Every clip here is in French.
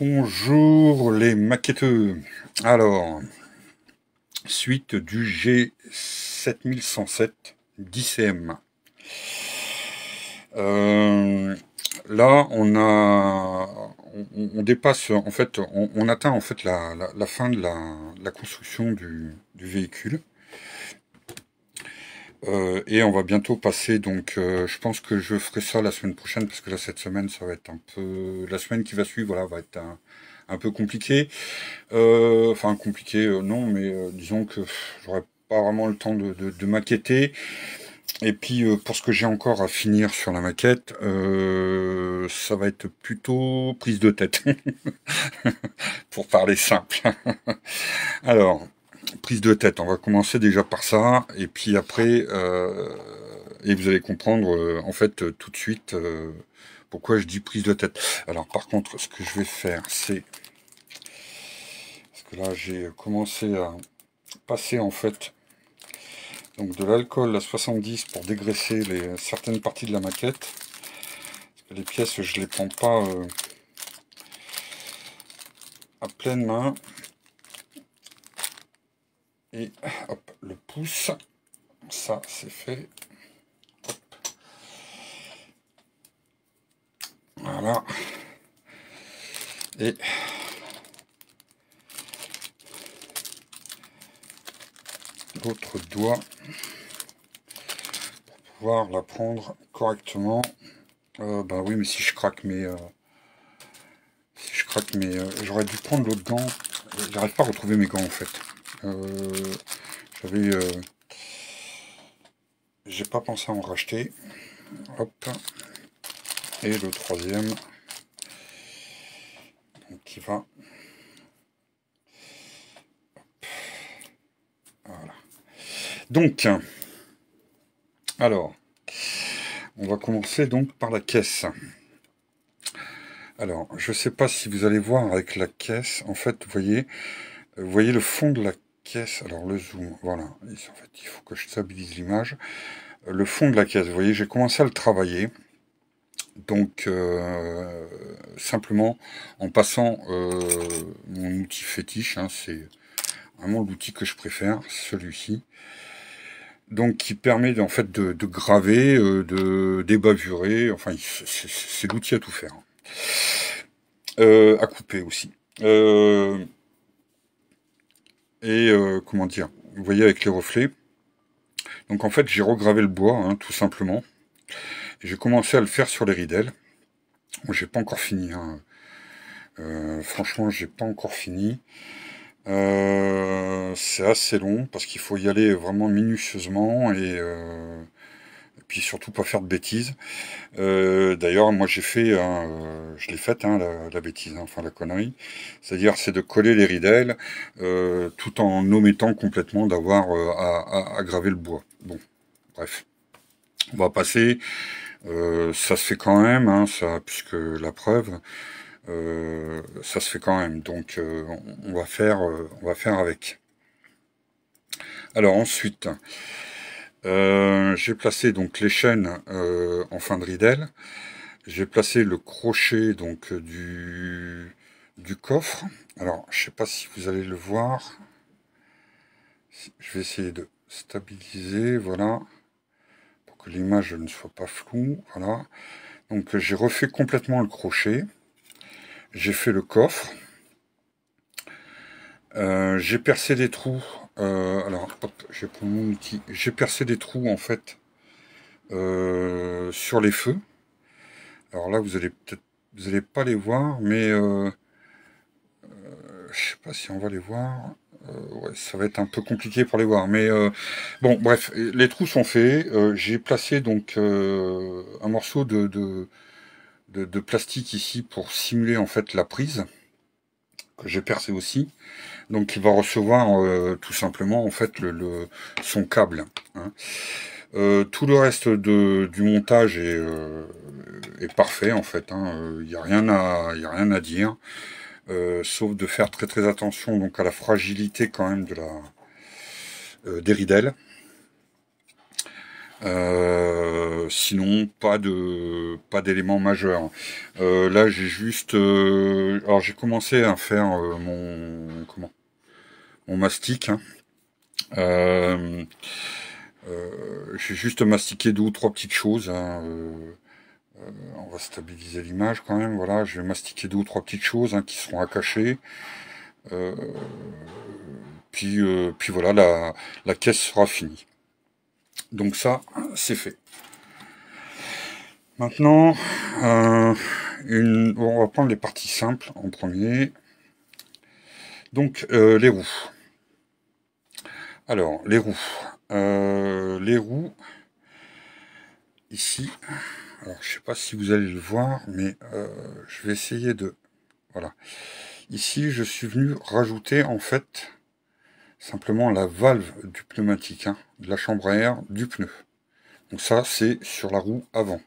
Bonjour les maquetteux. Alors, suite du G7107 10M. Euh, là, on a, on, dépasse, en fait, on, atteint en fait la, fin de la, construction du véhicule. Euh, et on va bientôt passer, donc euh, je pense que je ferai ça la semaine prochaine, parce que là cette semaine ça va être un peu... La semaine qui va suivre, voilà, va être un, peu compliqué euh, enfin compliqué, non, mais disons que j'aurai pas vraiment le temps de, de maqueter. Et puis pour ce que j'ai encore à finir sur la maquette, ça va être plutôt prise de tête, pour parler simple. Alors, prise de tête. On va commencer déjà par ça, et puis après, euh, et vous allez comprendre euh, en fait euh, tout de suite pourquoi je dis prise de tête. Alors par contre, ce que je vais faire, c'est parce que là j'ai commencé à passer en fait donc de l'alcool à 70 pour dégraisser les, certaines parties de la maquette. Parce que les pièces, je les prends pas à pleine main. Et hop, le pouce. Ça, c'est fait. Voilà. Et l'autre doigt pour pouvoir la prendre correctement. Ben oui, mais si je craque mes... Euh, si je craque mes... Euh, j'aurais dû prendre l'autre gant. J'arrive pas à retrouver mes gants, en fait. Euh, j'avais... Euh, j'ai pas pensé à en racheter. Hop. Et le troisième. qui va Voilà. Donc, alors, on va commencer donc par la caisse. Alors, je sais pas si vous allez voir avec la caisse. En fait, vous voyez, vous voyez le fond de la caisse. Alors le zoom, voilà. En fait, il faut que je stabilise l'image. Le fond de la caisse, vous voyez, j'ai commencé à le travailler. Donc, euh, simplement, en passant euh, mon outil fétiche, hein, c'est vraiment l'outil que je préfère, celui-ci. Donc, qui permet en fait de, graver, euh, de débavurer, enfin, c'est l'outil à tout faire. Hein. à couper aussi. Et euh, comment dire Vous voyez avec les reflets. Donc en fait, j'ai regravé le bois, hein, tout simplement. J'ai commencé à le faire sur les ridelles. j'ai pas encore fini. Hein. Euh, franchement, j'ai pas encore fini. Euh, c'est assez long parce qu'il faut y aller vraiment minutieusement et puis surtout pas faire de bêtises. Euh, d'ailleurs, moi j'ai fait, euh, je l'ai faite hein, la, bêtise, hein, enfin la connerie. C'est-à-dire, c'est de coller les ridelles euh, tout en omettant complètement d'avoir à, à, graver le bois. Bon, bref, on va passer. ça se fait quand même, hein, ça, puisque la preuve, ça se fait quand même. Donc, on va faire, on va faire avec. Alors ensuite. Euh, j'ai placé donc les chaînes euh, en fin de ridelle. J'ai placé le crochet donc euh, du, coffre. Alors, je sais pas si vous allez le voir. Je vais essayer de stabiliser, voilà, pour que l'image ne soit pas floue, voilà. Donc, j'ai refait complètement le crochet. J'ai fait le coffre. j'ai percé des trous euh, alors, J'ai percé des trous, en fait, euh, sur les feux. Alors là, vous allez peut-être, vous allez pas les voir, mais euh, euh je sais pas si on va les voir. ouais, ça va être un peu compliqué pour les voir, mais bon, bref, les trous sont faits. J'ai placé donc un morceau de, de, plastique ici pour simuler en fait la prise que j'ai percé aussi donc il va recevoir euh, tout simplement en fait le, son câble. Hein. Euh, tout le reste du montage euh, est, parfait en fait. Il hein. n'y a rien à y a rien à dire, sauf de faire très très attention donc à la fragilité quand même de la des ridelles. sinon, pas de pas d'éléments majeurs. là, j'ai juste. alors, j'ai commencé à faire mon comment on mastique. Hein. Euh, euh, j'ai juste mastiqué deux ou trois petites choses. Hein, euh, on va stabiliser l'image quand même. Voilà, je vais mastiquer deux ou trois petites choses hein, qui seront à cacher. puis, puis voilà, la, la caisse sera finie. Donc ça, c'est fait. Maintenant, une... on va prendre les parties simples en premier. Donc, les roues. Alors, les roues. Euh, les roues, ici, alors je sais pas si vous allez le voir, mais euh, je vais essayer de... Voilà. Ici, je suis venu rajouter, en fait, simplement la valve du pneumatique, hein, de la chambre à air du pneu. Donc ça, c'est sur la roue avant.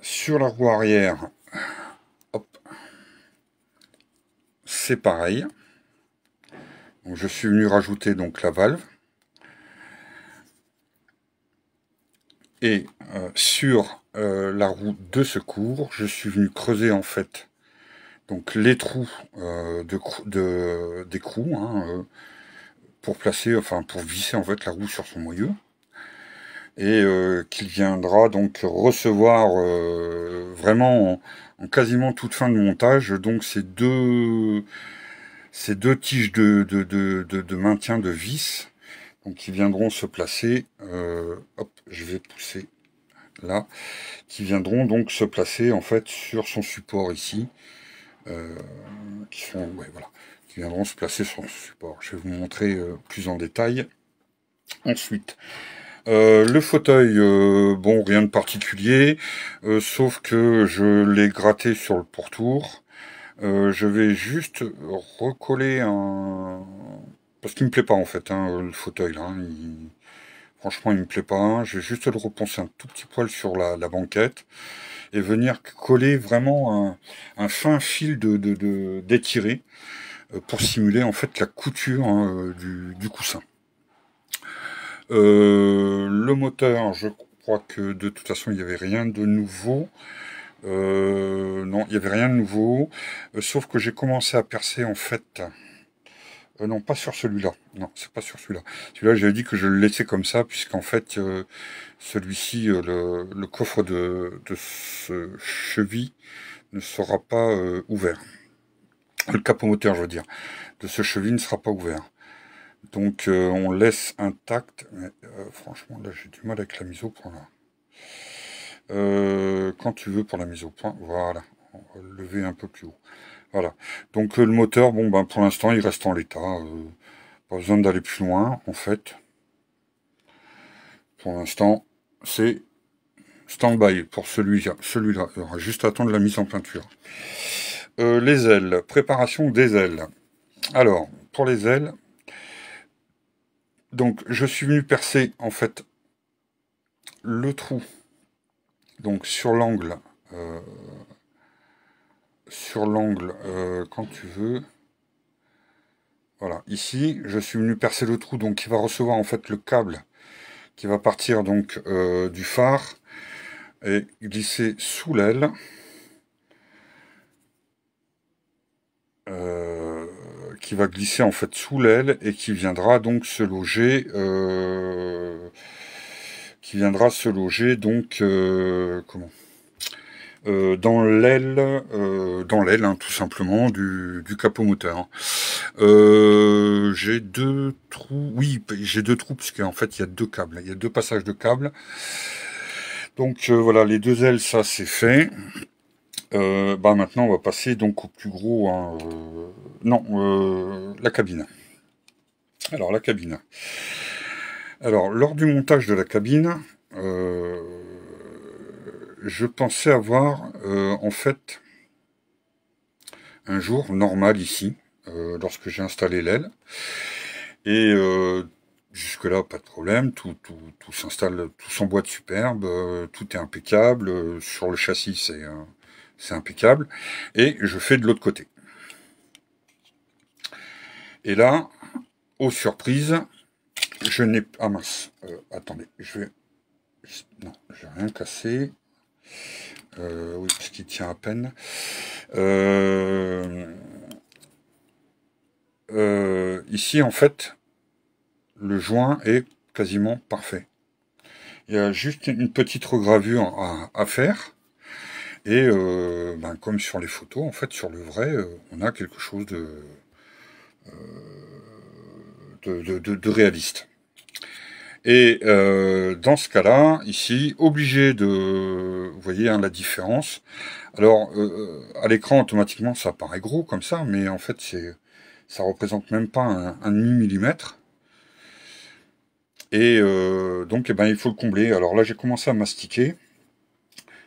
Sur la roue arrière, hop, c'est pareil je suis venu rajouter donc la valve. Et euh, sur euh, la roue de secours, je suis venu creuser en fait donc les trous euh, de, de, des hein, pour placer, enfin pour visser en fait la roue sur son moyeu et qu'il viendra donc recevoir vraiment en, quasiment toute fin de montage donc ces deux ces deux tiges de, de, de, de maintien de vis donc, qui viendront se placer, euh, hop, je vais pousser là, qui viendront donc se placer en fait sur son support ici, euh, qui, sont, ouais, voilà, qui viendront se placer sur son support. Je vais vous montrer euh, plus en détail. Ensuite, euh, le fauteuil, euh, bon, rien de particulier, euh, sauf que je l'ai gratté sur le pourtour. Euh, je vais juste recoller un... Parce qu'il ne me plaît pas en fait, hein, le fauteuil là. Hein, il... Franchement, il me plaît pas. Je vais juste le repenser un tout petit poil sur la, banquette et venir coller vraiment un, fin fil de d'étiré euh, pour simuler en fait la couture hein, euh, du, coussin. le moteur, je crois que de toute façon il n'y avait rien de nouveau. Euh, non, il n'y avait rien de nouveau, euh, sauf que j'ai commencé à percer en fait. Euh, non, pas sur celui-là. Non, c'est pas sur celui-là. Celui-là, j'avais dit que je le laissais comme ça, puisqu'en fait, celui-ci, le, coffre de, ce cheville ne sera pas ouvert. Le capot moteur, je veux dire, de ce cheville ne sera pas ouvert. Donc, on laisse intact. Mais franchement, là, j'ai du mal avec la mise au point là. Euh, quand tu veux pour la mise au point. Voilà, on lever un peu plus haut. Voilà. Donc euh, le moteur, bon ben pour l'instant il reste en l'état. Euh, pas besoin d'aller plus loin en fait. Pour l'instant, c'est stand-by pour celui-là. Celui-là, il aura juste à attendre la mise en peinture. les ailes, préparation des ailes. Alors, pour les ailes, donc je suis venu percer en fait le trou donc sur l'angle, euh, sur l'angle, euh, quand tu veux, voilà, ici, je suis venu percer le trou, donc qui va recevoir en fait le câble qui va partir donc euh, du phare et glisser sous l'aile. qui va glisser en fait sous l'aile et qui viendra donc se loger qui viendra se loger donc euh, comment euh, dans l'aile, euh, dans l'aile, hein, tout simplement, du, capot moteur. Hein. j'ai deux trous, oui, j'ai deux trous, parce qu'en fait, il y a deux câbles, il y a deux passages de câbles. Donc voilà, les deux ailes, ça c'est fait. bah maintenant, on va passer donc au plus gros, hein, non, la cabine. Alors la cabine. Alors, lors du montage de la cabine, euh, je pensais avoir, euh, en fait, un jour normal ici, euh, lorsque j'ai installé l'aile. Et jusque-là, pas de problème, tout, tout, tout s'installe, tout s'emboîte superbe, tout est impeccable, sur le châssis, c'est impeccable. Et je fais de l'autre côté. Et là, aux surprises, je n'ai... Ah mince, euh, attendez, je vais... Non, j'ai rien cassé. Euh, oui, ce qui tient à peine. Euh, ici, en fait, le joint est quasiment parfait. Il y a juste une petite regravure à, faire. Et ben, comme sur les photos, en fait, sur le vrai, on a quelque chose de de, réaliste. Et euh, dans ce cas-là, ici, obligé de... Vous voyez hein, la différence. Alors, euh, euh, à l'écran, automatiquement, ça paraît gros comme ça, mais en fait, c'est ça représente même pas un, demi-millimètre. Et donc, eh ben, il faut le combler. Alors là, j'ai commencé à mastiquer.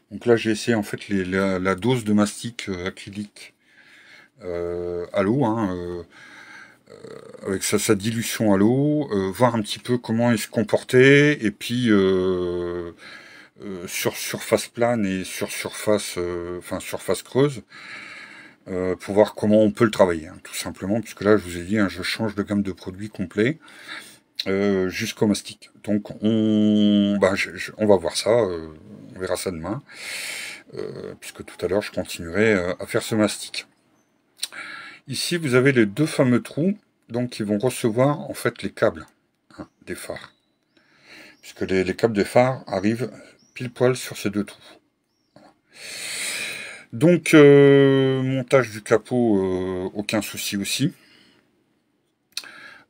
Donc là, j'ai essayé en fait la, dose de mastic acrylique à l'eau. Hein, euh, avec sa, sa, dilution à l'eau, euh, voir un petit peu comment il se comportait, et puis euh, sur surface plane et sur surface, enfin surface creuse, pour voir comment on peut le travailler, hein, tout simplement, puisque là je vous ai dit, hein, je change de gamme de produits complet. jusqu'au mastic. Donc on, ben, on va voir ça, on verra ça demain, puisque tout à l'heure je continuerai à faire ce mastic. Ici, vous avez les deux fameux trous donc, qui vont recevoir en fait les câbles hein, des phares. Puisque les, câbles des phares arrivent pile poil sur ces deux trous. Donc, euh, montage du capot, euh, aucun souci aussi.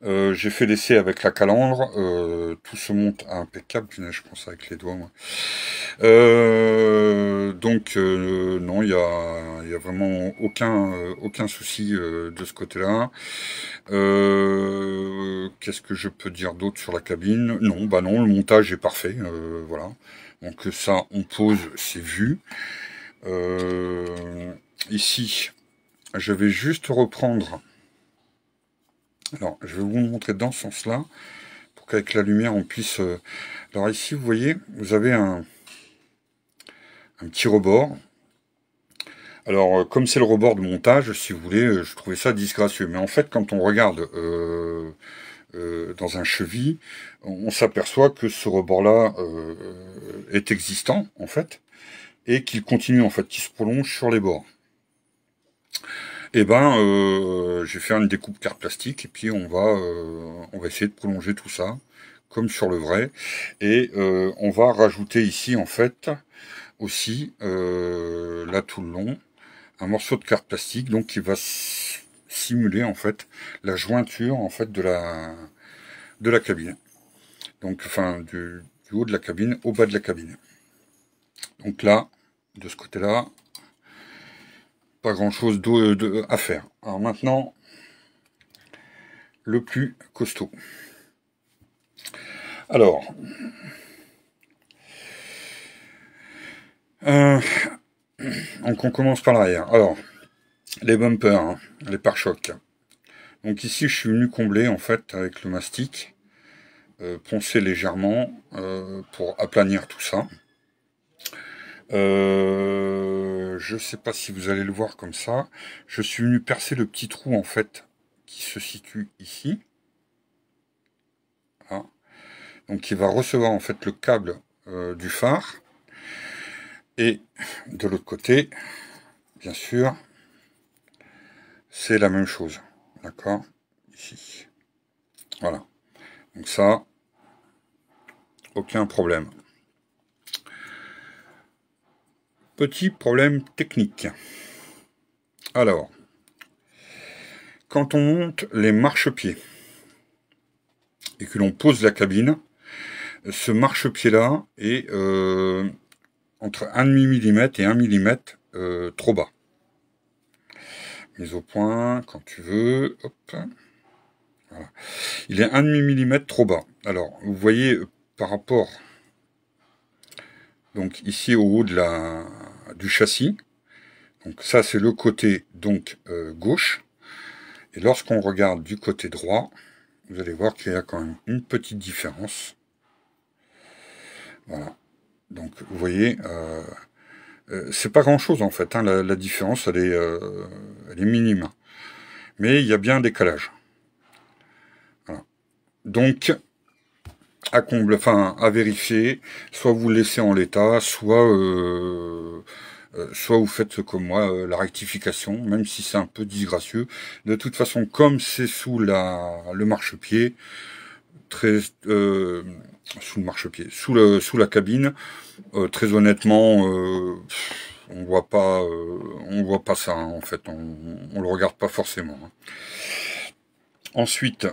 Euh, j'ai fait l'essai avec la calandre, euh, tout se monte impeccable, je pense avec les doigts. Euh, donc non, il n'y a, y a, vraiment aucun, aucun souci de ce côté-là. Qu'est-ce que je peux dire d'autre sur la cabine Non, bah non, le montage est parfait, voilà. Donc ça, on pose, c'est vu. ici, je vais juste reprendre alors, je vais vous montrer dans ce sens-là, pour qu'avec la lumière, on puisse... Euh, alors ici, vous voyez, vous avez un, petit rebord. Alors, euh, comme c'est le rebord de montage, si vous voulez, euh, je trouvais ça disgracieux. Mais en fait, quand on regarde dans un cheville, on, s'aperçoit que ce rebord-là est existant, en fait, et qu'il continue, en fait, qu'il se prolonge sur les bords et eh ben, euh, je vais une découpe carte plastique et puis on va, euh, on va essayer de prolonger tout ça comme sur le vrai. Et euh, on va rajouter ici, en fait, aussi, euh, là tout le long, un morceau de carte plastique donc qui va simuler, en fait, la jointure, en fait, de la, de la cabine. Donc, enfin, du haut de la cabine au bas de la cabine. Donc là, de ce côté-là, grand chose à faire. Alors maintenant, le plus costaud. Alors, euh, donc on commence par l'arrière. Alors, les bumpers, hein, les pare-chocs. Donc ici, je suis venu combler en fait avec le mastic, euh, poncer légèrement euh, pour aplanir tout ça je ne sais pas si vous allez le voir comme ça, je suis venu percer le petit trou en fait qui se situe ici. Hein. Donc il va recevoir en fait le câble euh, du phare. Et de l'autre côté, bien sûr, c'est la même chose. D'accord Ici. Voilà. Donc ça, aucun problème. Petit problème technique. Alors, quand on monte les marchepieds et que l'on pose la cabine, ce marchepied-là est euh, entre entre 1,5 mm et 1 mm euh, trop bas. Mise au point, quand tu veux, Il est 1,5 mm trop bas. Alors, vous voyez, euh, par rapport donc ici au haut de la, du châssis. Donc ça c'est le côté donc euh, gauche. Et lorsqu'on regarde du côté droit, vous allez voir qu'il y a quand même une petite différence. Voilà. Donc vous voyez, euh, euh c'est pas grand chose en fait. Hein. la, différence elle est, euh, elle est minime. Mais il y a bien un décalage. Voilà. Donc à combler, enfin à vérifier, soit vous le laissez en l'état, soit euh, euh, soit vous faites comme moi euh, la rectification, même si c'est un peu disgracieux. De toute façon, comme c'est sous la le marchepied, très sous le marchepied, sous le sous la cabine, très honnêtement. on voit pas, on voit pas ça en fait. On, on, le regarde pas forcément. Hein. Ensuite,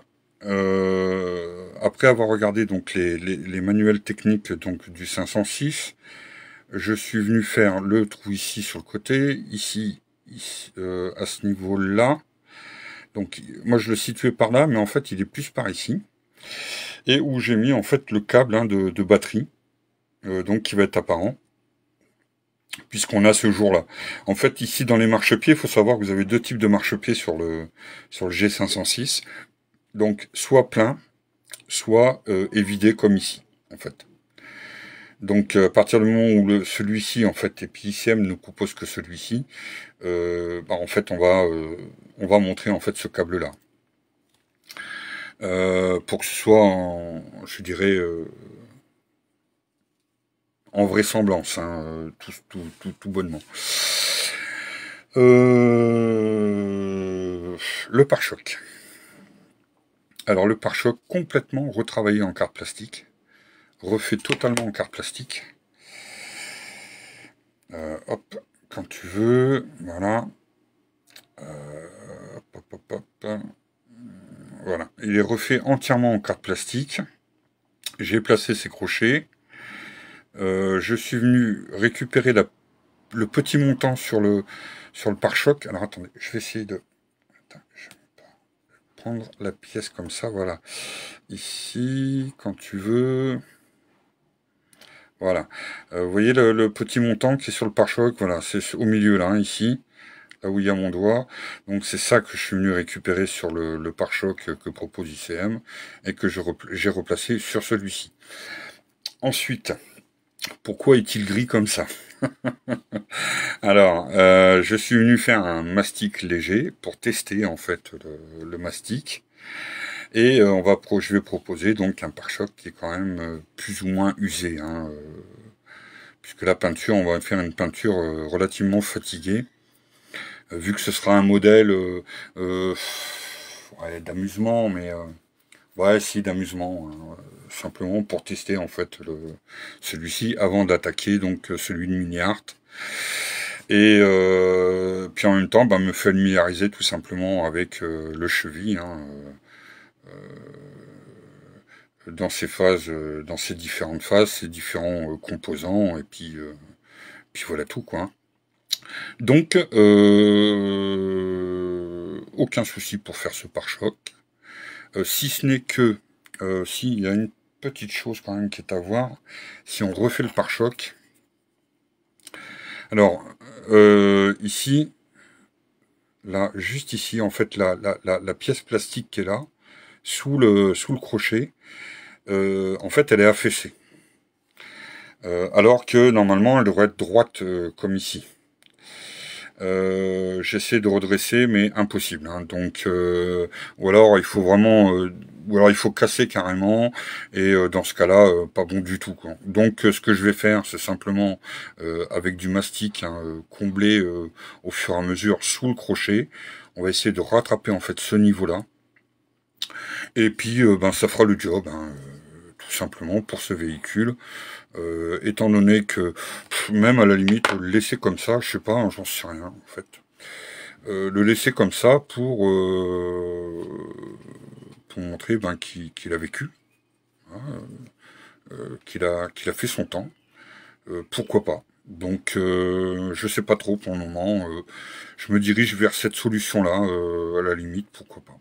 après avoir regardé donc les, manuels techniques donc du 506, je suis venu faire le trou ici sur le côté, ici, euh, à ce niveau-là. Donc moi je le situais par là, mais en fait il est plus par ici. Et où j'ai mis en fait le câble hein, de, batterie, euh, donc qui va être apparent, puisqu'on a ce jour-là. En fait ici dans les marchepieds, il faut savoir que vous avez deux types de marchepieds sur le, sur le G506. Donc soit plein, soit euh, évidé comme ici, en fait. Donc euh, à partir du moment où celui-ci en fait est ICM ne propose que celui-ci, euh, bah, en fait on va on va montrer en fait ce câble là. pour que ce soit je dirais en vraisemblance, hein, tout, tout, tout, tout, bonnement. le pare-choc. Alors le pare-choc complètement retravaillé en carte plastique, refait totalement en carte plastique. Euh, hop, quand tu veux, voilà. Euh, voilà, il est refait entièrement en carte plastique. J'ai placé ses crochets. Euh, je suis venu récupérer le petit montant sur le, sur le pare-choc. Alors attendez, je vais essayer de prendre la pièce comme ça, voilà. Ici, quand tu veux. Voilà. Euh, vous voyez le, petit montant qui est sur le pare-choc, voilà, c'est au milieu là, hein, ici, là où il y a mon doigt. Donc c'est ça que je suis venu récupérer sur le, pare-choc que propose ICM et que j'ai replacé sur celui-ci. Ensuite, pourquoi est-il gris comme ça Alors, euh, je suis venu faire un mastic léger pour tester en fait le, mastic. Et euh, on va je vais proposer donc un pare-choc qui est quand même euh, plus ou moins usé. Hein, puisque la peinture, on va faire une peinture relativement fatiguée. vu que ce sera un modèle d'amusement, mais Ouais, si, d'amusement. Hein, euh, simplement pour tester en fait celui-ci avant d'attaquer donc euh, celui de Miniart. Et euh, puis en même temps, me bah, me familiariser tout simplement avec le cheville. Hein, dans ces phases, dans ces différentes phases, ces différents composants, et puis, puis voilà tout quoi. Hein. Donc, aucun souci pour faire ce pare-choc. Euh, si ce n'est que, euh, s'il y a une petite chose quand même qui est à voir, si on refait le pare-choc, alors, euh, ici, là, juste ici, en fait, la, la, la, pièce plastique qui est là, sous le, crochet, en fait, elle est affaissée. alors que, normalement, elle devrait être droite, comme ici. Euh, j'essaie de redresser, mais impossible. Hein. Donc, euh, ou alors il faut vraiment, euh, ou alors il faut casser carrément. Et dans ce cas-là, pas bon du tout. Donc, ce que je vais faire, c'est simplement avec du mastic hein, comblé au fur et à mesure sous le crochet. On va essayer de rattraper en fait ce niveau-là. Et puis, ben, ça fera le job, hein, tout simplement pour ce véhicule. Euh, étant donné que, même à la limite, le laisser comme ça, je sais pas, hein, j'en sais rien en fait. Euh, le laisser comme ça pour, euh, pour montrer ben, qu'il a vécu, hein, qu'il a, qu'il a fait son temps. pourquoi pas donc je sais pas trop pour le moment. je me dirige vers cette solution-là, à la limite, pourquoi pas.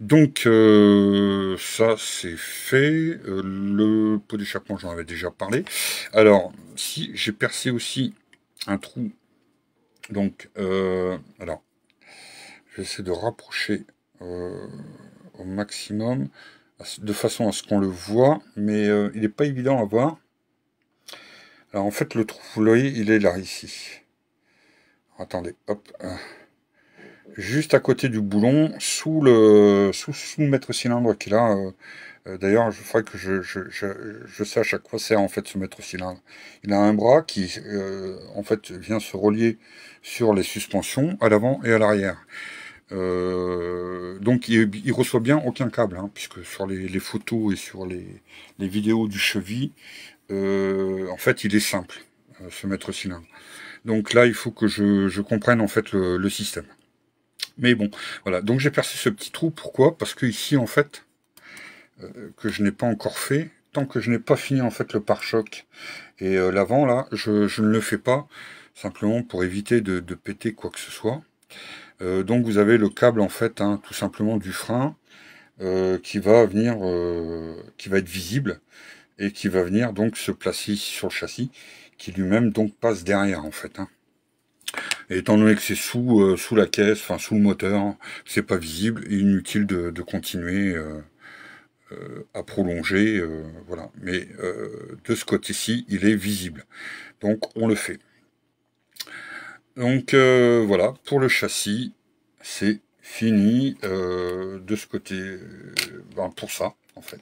Donc euh, ça c'est fait. Euh, le pot d'échappement j'en avais déjà parlé. Alors si j'ai percé aussi un trou, donc euh, alors je vais essayer de rapprocher au maximum de façon à ce qu'on le voit, mais il n'est pas évident à voir. Alors en fait le trou, vous voyez, il est là ici. attendez, hop juste à côté du boulon, sous le, sous, mètre cylindre qu'il a. Euh, euh, d'ailleurs, je crois que je, sache à quoi sert en fait ce mètre cylindre. Il a un bras qui euh, en fait vient se relier sur les suspensions à l'avant et à l'arrière. donc il, reçoit bien aucun câble, hein, puisque sur les, photos et sur les, vidéos du cheville, en fait il est simple, ce mètre cylindre. Donc là, il faut que je, comprenne en fait le système. Mais bon, voilà. Donc j'ai percé ce petit trou. Pourquoi Parce que ici, en fait, euh, que je n'ai pas encore fait, tant que je n'ai pas fini en fait le pare-choc et euh, l'avant là, je, ne le fais pas simplement pour éviter de, péter quoi que ce soit. Euh, donc vous avez le câble en fait, hein, tout simplement du frein qui va venir, qui va être visible et qui va venir donc se placer ici sur le châssis, qui lui-même donc passe derrière en fait. Hein. Et étant donné que c'est sous, euh, sous la caisse, enfin sous le moteur, c'est pas visible inutile de, continuer euh, euh, à prolonger. voilà. Mais de ce côté-ci, il est visible. Donc on le fait. Donc voilà, pour le châssis, c'est fini de ce côté, ben, pour ça en fait.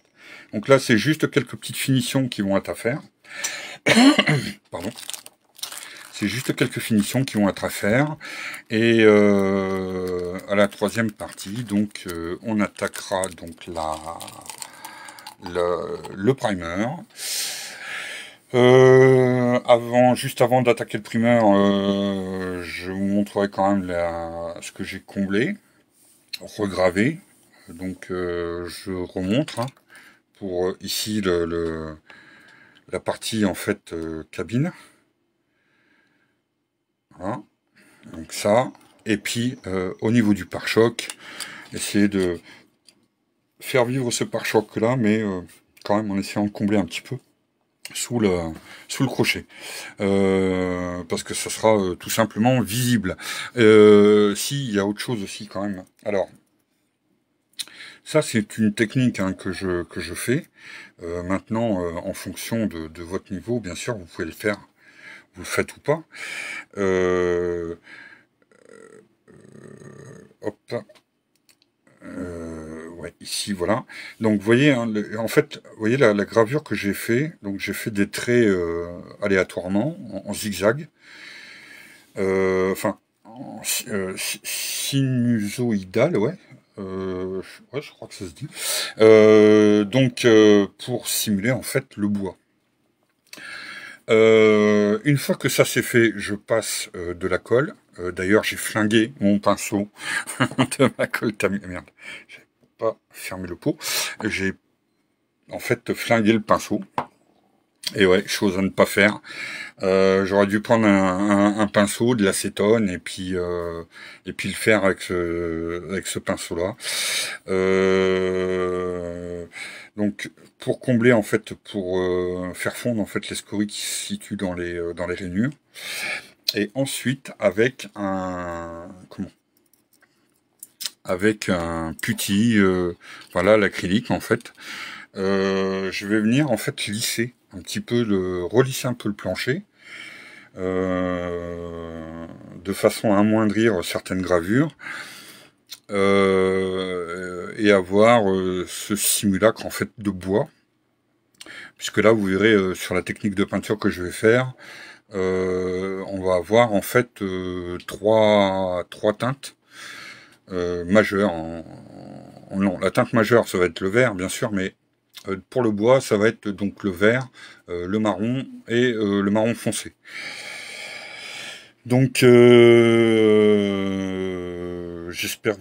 Donc là, c'est juste quelques petites finitions qui vont être à faire. Pardon juste quelques finitions qui vont être à faire. Et euh, à la troisième partie, donc, euh, on attaquera donc la, le, primer. Euh, avant, juste avant d'attaquer le primer, je vous montrerai quand même ce que j'ai comblé, regravé. Donc je remontre hein, pour ici le, la partie en fait cabine. Hein Donc ça, et puis euh, au niveau du pare-choc, essayer de faire vivre ce pare-choc là, mais euh, quand même en essayant de combler un petit peu sous le, sous le crochet euh, parce que ça sera tout simplement visible euh, si il y a autre chose aussi quand même alors ça c'est une technique hein, que, je, que je fais maintenant en fonction de, votre niveau bien sûr vous pouvez le faire vous le faites ou pas. Euh, euh, hop. Euh, ouais, ici, voilà. Donc, vous voyez, hein, en fait, vous voyez la, gravure que j'ai fait. Donc, j'ai fait des traits aléatoirement, en, zigzag. enfin, en, sinusoïdal, ouais. ouais, je crois que ça se dit. donc, pour simuler, en fait, le bois. Euh, une fois que ça c'est fait, je passe euh, de la colle. Euh, d'ailleurs, j'ai flingué mon pinceau de ma colle. Ah, merde, j'ai pas fermé le pot. J'ai en fait flingué le pinceau. Et ouais, chose à ne pas faire. Euh, j'aurais dû prendre un, pinceau, de l'acétone, et puis euh, et puis le faire avec ce, avec ce pinceau-là. Euh, donc pour combler en fait, pour faire fondre en fait les scories qui se situent dans les dans les rainures. Et ensuite avec un comment avec un putty, voilà l'acrylique en fait. je vais venir en fait lisser un petit peu de relisser un peu le plancher euh, de façon à amoindrir certaines gravures euh, et avoir euh, ce simulacre en fait de bois puisque là vous verrez sur la technique de peinture que je vais faire on va avoir en fait trois, trois teintes majeures non la teinte majeure ça va être le vert bien sûr mais euh, pour le bois, ça va être donc le vert, euh, le marron et euh, le marron foncé. Donc j'espère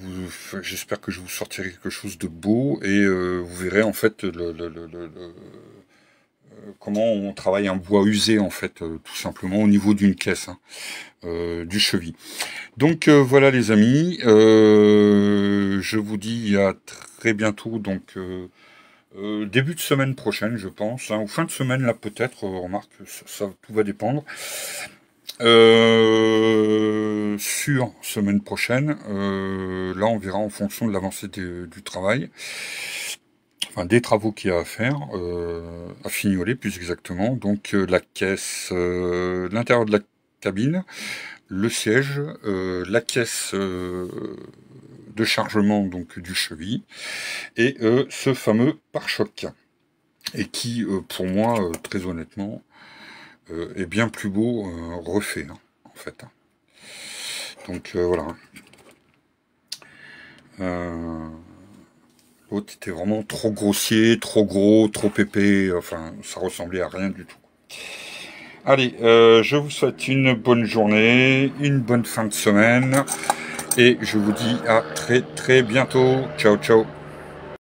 que je vous sortirai quelque chose de beau et vous verrez en fait comment on travaille un bois usé en fait tout simplement au niveau d'une caisse hein, du cheville. Donc voilà les amis, je vous dis à très bientôt donc euh, début de semaine prochaine, je pense, hein, ou fin de semaine, là peut-être, euh, remarque, ça, tout va dépendre. Euh, sur semaine prochaine, là on verra en fonction de l'avancée du travail, enfin des travaux qu'il y a à faire, à fignoler plus exactement, donc la caisse, l'intérieur de la cabine, le siège, la caisse chargement donc, du cheville et euh, ce fameux pare-choc. Et qui, euh, pour moi, euh, très honnêtement, est bien plus beau refait, hein, en fait. Donc voilà. L'autre était vraiment trop grossier, trop gros, trop épais, enfin, ça ressemblait à rien du tout. Allez, je vous souhaite une bonne journée, une bonne fin de semaine et je vous dis à très très bientôt. Ciao ciao